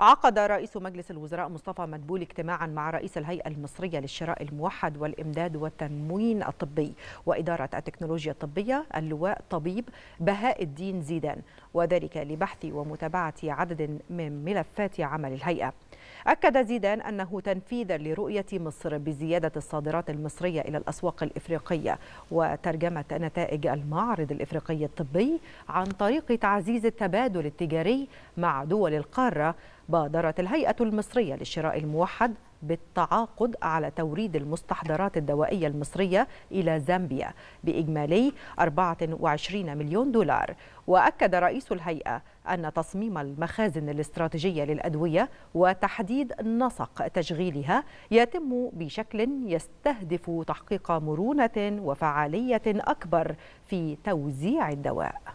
عقد رئيس مجلس الوزراء مصطفى مدبول اجتماعا مع رئيس الهيئة المصرية للشراء الموحد والإمداد والتنوين الطبي وإدارة التكنولوجيا الطبية اللواء طبيب بهاء الدين زيدان وذلك لبحث ومتابعة عدد من ملفات عمل الهيئة أكد زيدان أنه تنفيذا لرؤية مصر بزيادة الصادرات المصرية إلى الأسواق الإفريقية وترجمة نتائج المعرض الإفريقي الطبي عن طريق تعزيز التبادل التجاري مع دول القارة بادرت الهيئة المصرية للشراء الموحد بالتعاقد على توريد المستحضرات الدوائية المصرية إلى زامبيا بإجمالي 24 مليون دولار وأكد رئيس الهيئة أن تصميم المخازن الاستراتيجية للأدوية وتحديد نسق تشغيلها يتم بشكل يستهدف تحقيق مرونة وفعالية أكبر في توزيع الدواء